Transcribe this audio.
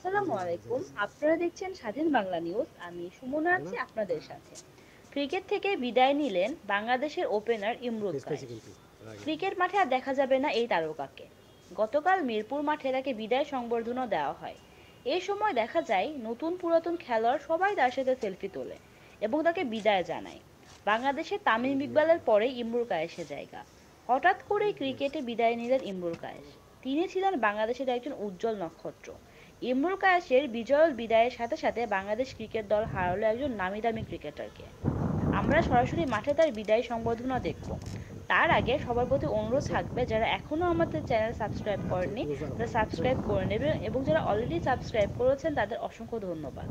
আসসালামু আলাইকুম আপনারা দেখছেন স্বাধীন বাংলা নিউজ আমি সুমনা আছি আপনাদের সাথে ক্রিকেট থেকে বিদায় নিলেন বাংলাদেশের ওপেনার ইমরুল ক্রিকেট মাঠে আর দেখা যাবে না এই তারকাকে গতকাল মিরপুর মাঠে তাকে বিদায় সংবর্ধনা দেওয়া হয় এই সময় দেখা যায় নতুন পুরাতন খেলোয়াড় সবাই তার সাথে সেলফি তোলে এবং তাকে বিদায় জানায় বাংলাদেশে তামিম ইকবালের পরে ইমরুল কায়েসের জায়গা হঠাৎ করেই ক্রিকেটে বিদায় নিলেন ইমরুল কায়েস তিনি ছিলেন বাংলাদেশের একজন উজ্জ্বল নক্ষত্র ইমরুল কায়েসের বিজয়ল বিদায়ের সাথে সাথে বাংলাদেশ ক্রিকেট দল হারালো একজন নামি দামি ক্রিকেটারকে আমরা সরাসরি মাঠে তার বিদায় সংবর্ধনা দেখব তার আগে সবার প্রতি অনুরোধ থাকবে যারা এখনও আমাদের চ্যানেল সাবস্ক্রাইব করেনি তারা সাবস্ক্রাইব করে নেবে এবং যারা অলরেডি সাবস্ক্রাইব করেছেন তাদের অসংখ্য ধন্যবাদ